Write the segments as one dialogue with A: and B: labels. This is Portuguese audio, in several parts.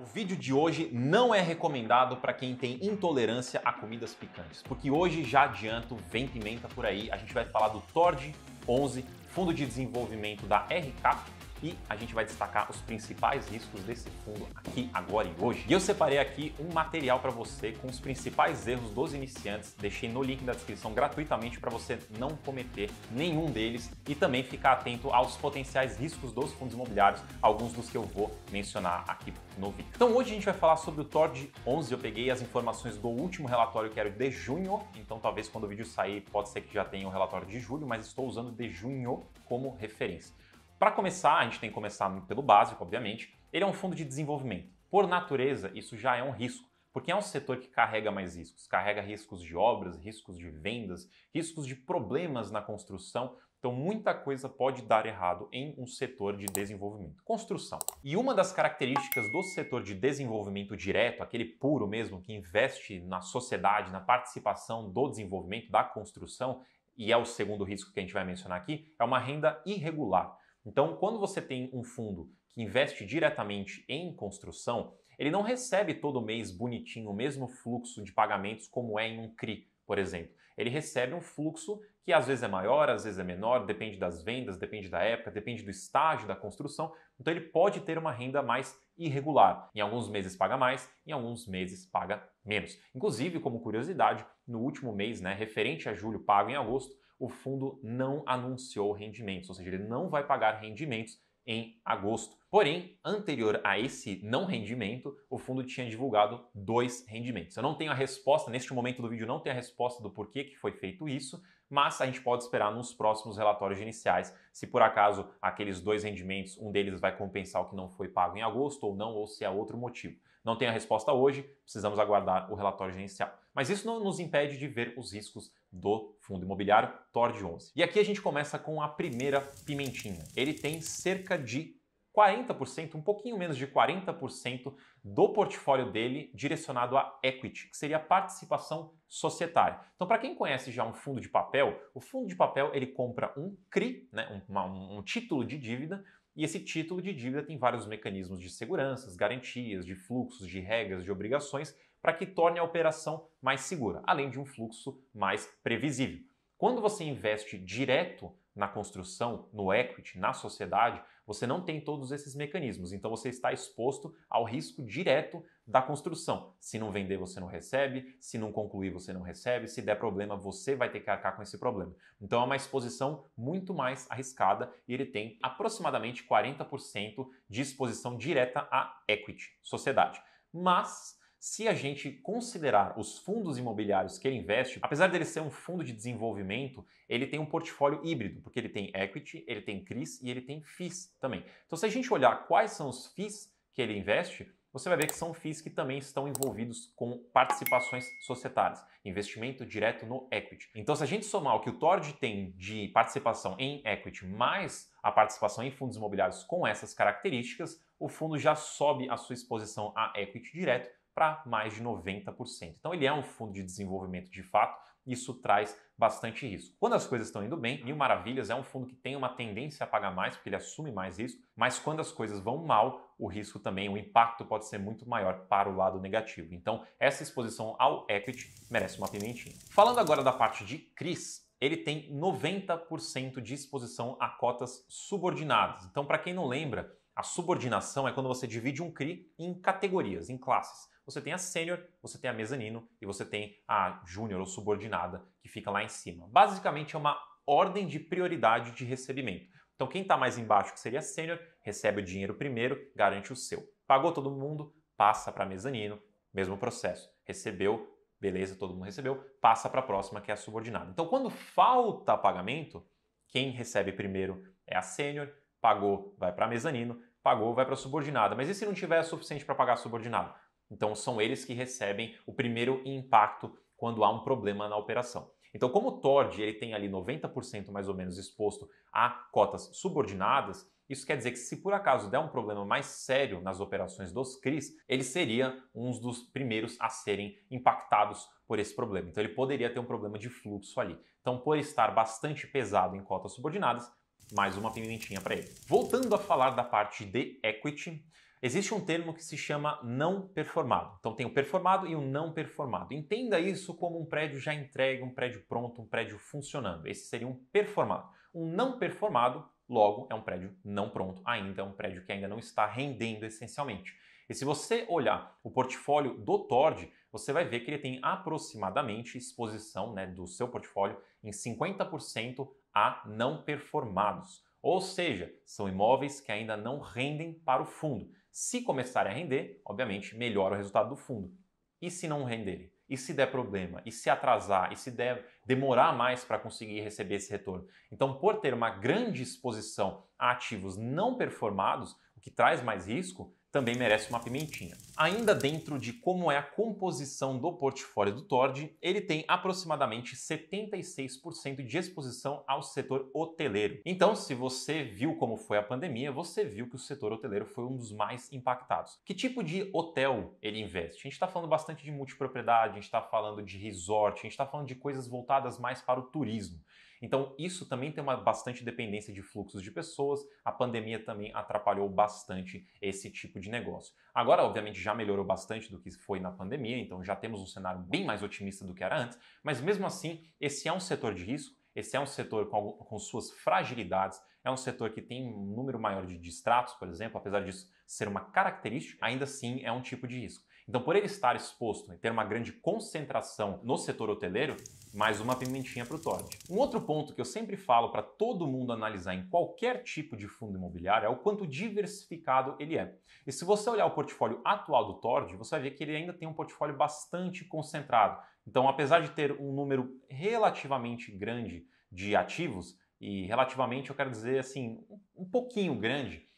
A: O vídeo de hoje não é recomendado para quem tem intolerância a comidas picantes, porque hoje já adianto, vem pimenta por aí. A gente vai falar do TORD 11, Fundo de Desenvolvimento da RCAP, e a gente vai destacar os principais riscos desse fundo aqui, agora e hoje. E eu separei aqui um material para você com os principais erros dos iniciantes, deixei no link da descrição gratuitamente para você não cometer nenhum deles e também ficar atento aos potenciais riscos dos fundos imobiliários, alguns dos que eu vou mencionar aqui no vídeo. Então hoje a gente vai falar sobre o TORD 11, eu peguei as informações do último relatório que era de junho, então talvez quando o vídeo sair pode ser que já tenha o um relatório de julho, mas estou usando de junho como referência. Para começar, a gente tem que começar pelo básico, obviamente. Ele é um fundo de desenvolvimento. Por natureza, isso já é um risco, porque é um setor que carrega mais riscos. Carrega riscos de obras, riscos de vendas, riscos de problemas na construção. Então, muita coisa pode dar errado em um setor de desenvolvimento. Construção. E uma das características do setor de desenvolvimento direto, aquele puro mesmo, que investe na sociedade, na participação do desenvolvimento, da construção, e é o segundo risco que a gente vai mencionar aqui, é uma renda irregular. Então, quando você tem um fundo que investe diretamente em construção, ele não recebe todo mês bonitinho o mesmo fluxo de pagamentos como é em um CRI, por exemplo. Ele recebe um fluxo que às vezes é maior, às vezes é menor, depende das vendas, depende da época, depende do estágio da construção. Então ele pode ter uma renda mais irregular. Em alguns meses paga mais, em alguns meses paga menos. Inclusive, como curiosidade, no último mês, né, referente a julho pago em agosto, o fundo não anunciou rendimentos, ou seja, ele não vai pagar rendimentos em agosto. Porém, anterior a esse não rendimento, o fundo tinha divulgado dois rendimentos. Eu não tenho a resposta, neste momento do vídeo, não tenho a resposta do porquê que foi feito isso, mas a gente pode esperar nos próximos relatórios iniciais se por acaso aqueles dois rendimentos, um deles vai compensar o que não foi pago em agosto ou não, ou se é outro motivo. Não tem a resposta hoje, precisamos aguardar o relatório gerencial. Mas isso não nos impede de ver os riscos do fundo imobiliário TORD 11. E aqui a gente começa com a primeira pimentinha. Ele tem cerca de 40%, um pouquinho menos de 40% do portfólio dele direcionado a equity, que seria a participação societária. Então, para quem conhece já um fundo de papel, o fundo de papel ele compra um CRI, né, um, uma, um título de dívida, e esse título de dívida tem vários mecanismos de seguranças, garantias, de fluxos, de regras, de obrigações para que torne a operação mais segura, além de um fluxo mais previsível. Quando você investe direto na construção, no equity, na sociedade, você não tem todos esses mecanismos. Então você está exposto ao risco direto da construção. Se não vender, você não recebe, se não concluir, você não recebe, se der problema, você vai ter que arcar com esse problema. Então é uma exposição muito mais arriscada e ele tem aproximadamente 40% de exposição direta à equity, sociedade. Mas se a gente considerar os fundos imobiliários que ele investe, apesar dele ser um fundo de desenvolvimento, ele tem um portfólio híbrido, porque ele tem equity, ele tem CRIs e ele tem FIIs também. Então, se a gente olhar quais são os FIIs que ele investe, você vai ver que são FIIs que também estão envolvidos com participações societárias, investimento direto no equity. Então, se a gente somar o que o Tord tem de participação em equity mais a participação em fundos imobiliários com essas características, o fundo já sobe a sua exposição a equity direto para mais de 90%. Então ele é um fundo de desenvolvimento de fato, isso traz bastante risco. Quando as coisas estão indo bem, Mil Maravilhas é um fundo que tem uma tendência a pagar mais, porque ele assume mais risco, mas quando as coisas vão mal, o risco também, o impacto pode ser muito maior para o lado negativo. Então, essa exposição ao equity merece uma pimentinha. Falando agora da parte de CRIs, ele tem 90% de exposição a cotas subordinadas. Então, para quem não lembra, a subordinação é quando você divide um CRI em categorias, em classes você tem a sênior, você tem a mezanino e você tem a júnior ou subordinada que fica lá em cima. Basicamente é uma ordem de prioridade de recebimento. Então quem está mais embaixo, que seria sênior, recebe o dinheiro primeiro, garante o seu. Pagou todo mundo, passa para mezanino, mesmo processo. Recebeu, beleza, todo mundo recebeu, passa para a próxima que é a subordinada. Então quando falta pagamento, quem recebe primeiro é a sênior, pagou, vai para mezanino, pagou, vai para a subordinada. Mas e se não tiver suficiente para pagar a subordinada? Então, são eles que recebem o primeiro impacto quando há um problema na operação. Então, como o Tord ele tem ali 90% mais ou menos exposto a cotas subordinadas, isso quer dizer que se por acaso der um problema mais sério nas operações dos CRIs, ele seria um dos primeiros a serem impactados por esse problema. Então ele poderia ter um problema de fluxo ali. Então, por estar bastante pesado em cotas subordinadas, mais uma pimentinha para ele. Voltando a falar da parte de equity, Existe um termo que se chama não performado. Então tem o performado e o não performado. Entenda isso como um prédio já entregue, um prédio pronto, um prédio funcionando. Esse seria um performado. Um não performado, logo, é um prédio não pronto ainda, é um prédio que ainda não está rendendo essencialmente. E se você olhar o portfólio do Tord, você vai ver que ele tem aproximadamente exposição né, do seu portfólio em 50% a não performados. Ou seja, são imóveis que ainda não rendem para o fundo. Se começarem a render, obviamente melhora o resultado do fundo. E se não renderem? E se der problema? E se atrasar? E se der, demorar mais para conseguir receber esse retorno? Então, por ter uma grande exposição a ativos não performados, o que traz mais risco, também merece uma pimentinha. Ainda dentro de como é a composição do portfólio do Tord, ele tem aproximadamente 76% de exposição ao setor hoteleiro. Então, se você viu como foi a pandemia, você viu que o setor hoteleiro foi um dos mais impactados. Que tipo de hotel ele investe? A gente está falando bastante de multipropriedade, a gente está falando de resort, a gente está falando de coisas voltadas mais para o turismo. Então, isso também tem uma bastante dependência de fluxos de pessoas. A pandemia também atrapalhou bastante esse tipo de negócio. Agora, obviamente, já melhorou bastante do que foi na pandemia, então já temos um cenário bem mais otimista do que era antes, mas mesmo assim, esse é um setor de risco. Esse é um setor com, com, suas fragilidades, é um setor que tem um número maior de distratos, por exemplo, apesar disso ser uma característica, ainda assim é um tipo de risco. Então, por ele estar exposto e ter uma grande concentração no setor hoteleiro, mais uma pimentinha para o Todd. Um outro ponto que eu sempre falo para todo mundo analisar em qualquer tipo de fundo imobiliário é o quanto diversificado ele é. E se você olhar o portfólio atual do Tord, você vai ver que ele ainda tem um portfólio bastante concentrado. Então, apesar de ter um número relativamente grande de ativos, e relativamente eu quero dizer assim, um pouquinho grande,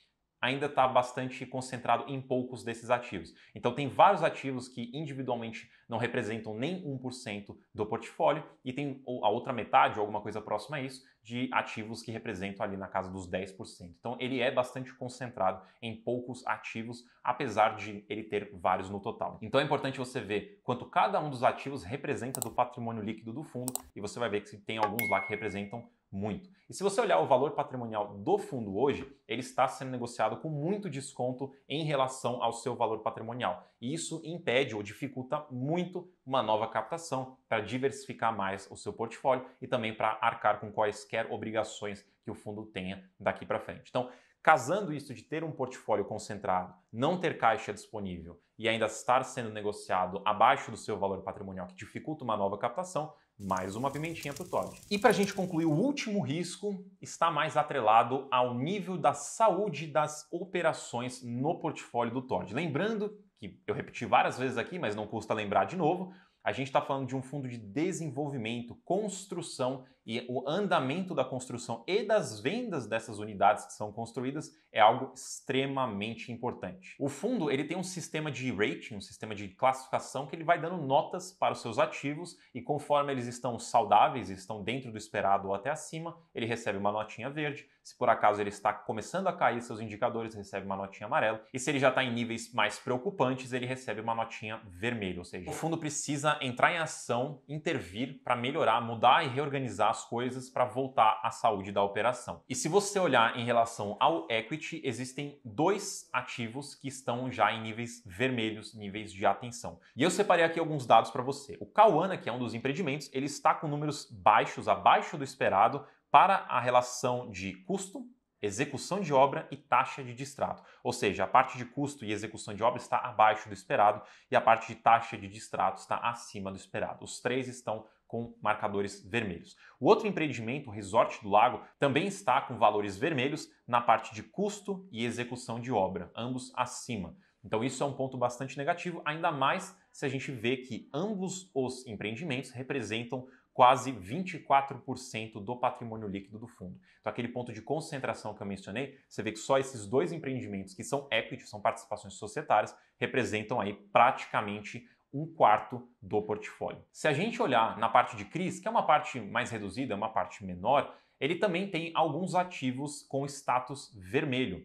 A: ainda está bastante concentrado em poucos desses ativos. Então, tem vários ativos que individualmente não representam nem 1% do portfólio e tem a outra metade, ou alguma coisa próxima a isso, de ativos que representam ali na casa dos 10%. Então, ele é bastante concentrado em poucos ativos, apesar de ele ter vários no total. Então, é importante você ver quanto cada um dos ativos representa do patrimônio líquido do fundo e você vai ver que tem alguns lá que representam muito. E se você olhar o valor patrimonial do fundo hoje, ele está sendo negociado com muito desconto em relação ao seu valor patrimonial. E isso impede ou dificulta muito uma nova captação para diversificar mais o seu portfólio e também para arcar com quaisquer obrigações que o fundo tenha daqui para frente. Então, casando isso de ter um portfólio concentrado, não ter caixa disponível e ainda estar sendo negociado abaixo do seu valor patrimonial, que dificulta uma nova captação, mais uma pimentinha para o Todd. E para a gente concluir, o último risco está mais atrelado ao nível da saúde das operações no portfólio do Todd. Lembrando que eu repeti várias vezes aqui, mas não custa lembrar de novo, a gente está falando de um fundo de desenvolvimento, construção e o andamento da construção e das vendas dessas unidades que são construídas é algo extremamente importante. O fundo ele tem um sistema de rating, um sistema de classificação que ele vai dando notas para os seus ativos e conforme eles estão saudáveis, estão dentro do esperado ou até acima, ele recebe uma notinha verde. Se por acaso ele está começando a cair seus indicadores, recebe uma notinha amarela. E se ele já está em níveis mais preocupantes, ele recebe uma notinha vermelha. Ou seja, o fundo precisa entrar em ação, intervir para melhorar, mudar e reorganizar as coisas para voltar à saúde da operação. E se você olhar em relação ao equity, existem dois ativos que estão já em níveis vermelhos, níveis de atenção. E eu separei aqui alguns dados para você. O Kawana, que é um dos empreendimentos, ele está com números baixos, abaixo do esperado, para a relação de custo execução de obra e taxa de distrato. Ou seja, a parte de custo e execução de obra está abaixo do esperado e a parte de taxa de distrato está acima do esperado. Os três estão com marcadores vermelhos. O outro empreendimento, o Resort do Lago, também está com valores vermelhos na parte de custo e execução de obra, ambos acima. Então isso é um ponto bastante negativo, ainda mais se a gente vê que ambos os empreendimentos representam quase 24% do patrimônio líquido do fundo. Então aquele ponto de concentração que eu mencionei, você vê que só esses dois empreendimentos que são equity, são participações societárias, representam aí praticamente um quarto do portfólio. Se a gente olhar na parte de CRIs, que é uma parte mais reduzida, uma parte menor, ele também tem alguns ativos com status vermelho.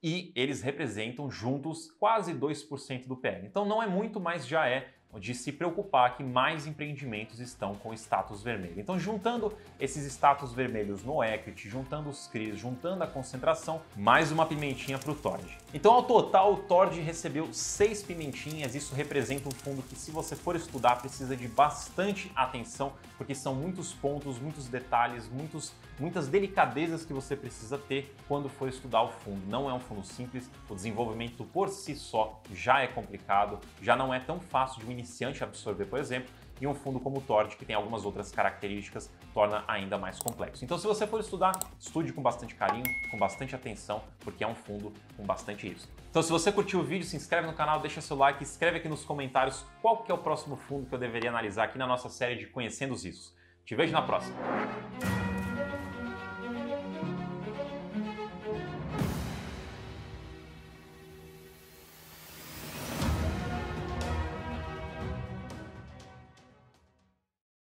A: E eles representam juntos quase 2% do PL. Então não é muito, mas já é de se preocupar que mais empreendimentos estão com status vermelho. Então, juntando esses status vermelhos no equity, juntando os CRIs, juntando a concentração, mais uma pimentinha para o Tord. Então, ao total, o Tord recebeu seis pimentinhas. Isso representa um fundo que, se você for estudar, precisa de bastante atenção, porque são muitos pontos, muitos detalhes, muitos muitas delicadezas que você precisa ter quando for estudar o fundo. Não é um fundo simples, o desenvolvimento por si só já é complicado, já não é tão fácil de um iniciante absorver, por exemplo, e um fundo como o Tord, que tem algumas outras características, torna ainda mais complexo. Então, se você for estudar, estude com bastante carinho, com bastante atenção, porque é um fundo com bastante risco. Então, se você curtiu o vídeo, se inscreve no canal, deixa seu like, escreve aqui nos comentários qual que é o próximo fundo que eu deveria analisar aqui na nossa série de Conhecendo os Riscos. Te vejo na próxima!